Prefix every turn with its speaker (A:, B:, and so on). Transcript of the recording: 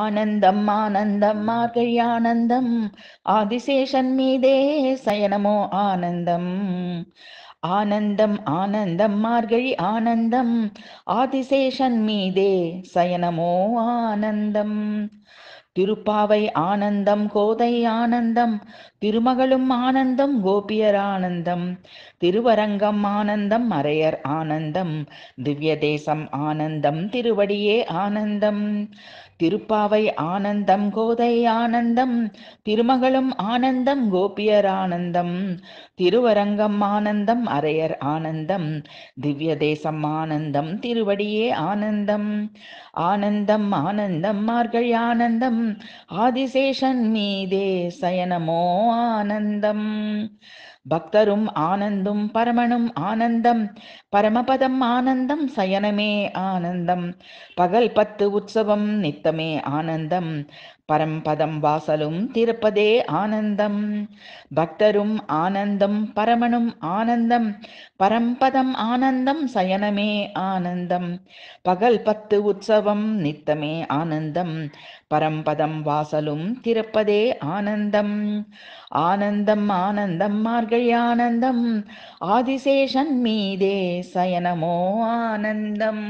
A: ஆனந்தம் ஆனந்தம் மார்கழி ஆனந்தம் ஆதிசேஷன் மீதே சயனமோ ஆனந்தம் ஆனந்தம் ஆனந்தம் மார்கழி ஆனந்தம் ஆதிசேஷன் மீதே சயனமோ ஆனந்தம் திருப்பாவை ஆனந்தம் கோதை ஆனந்தம் திருமகளும் ஆனந்தம் கோபியர் ஆனந்தம் திருவரங்கம் ஆனந்தம் மறையர் ஆனந்தம் திவ்ய தேசம் ஆனந்தம் திருவடியே ஆனந்தம் திருப்பாவை ஆனந்தம் கோதை ஆனந்தம் திருமகளும் ஆனந்தம் கோபியர் ஆனந்தம் திருவரங்கம் ஆனந்தம் அரையர் ஆனந்தம் திவ்ய தேசம் ஆனந்தம் திருவடியே ஆனந்தம் ஆனந்தம் ஆனந்தம் மார்கழி ஆனந்தம் ஆதிசேஷன் மீதே சயனமோ ஆனந்தம் பக்தரும் ஆனந்தும் பரமனும் ஆனந்தம் பரமபதம் ஆனந்தம் சயனமே ஆனந்தம் பகல் பத்து உற்சவம் நித்தமே ஆனந்தம் பரம்பதம் வாசலும் திருப்பதே ஆனந்தம் பக்தரும் ஆனந்தம் பரமனும் ஆனந்தம் பரம்பதம் ஆனந்தம் சயனமே ஆனந்தம் பகல் பத்து உற்சவம் நித்தமே ஆனந்தம் பரம்பதம் வாசலும் திருப்பதே ஆனந்தம் ஆனந்தம் ஆனந்தம் மார்க வாழ்கை ஆனந்தம் ஆதிசேஷன் மீதே சயனமோ ஆனந்தம்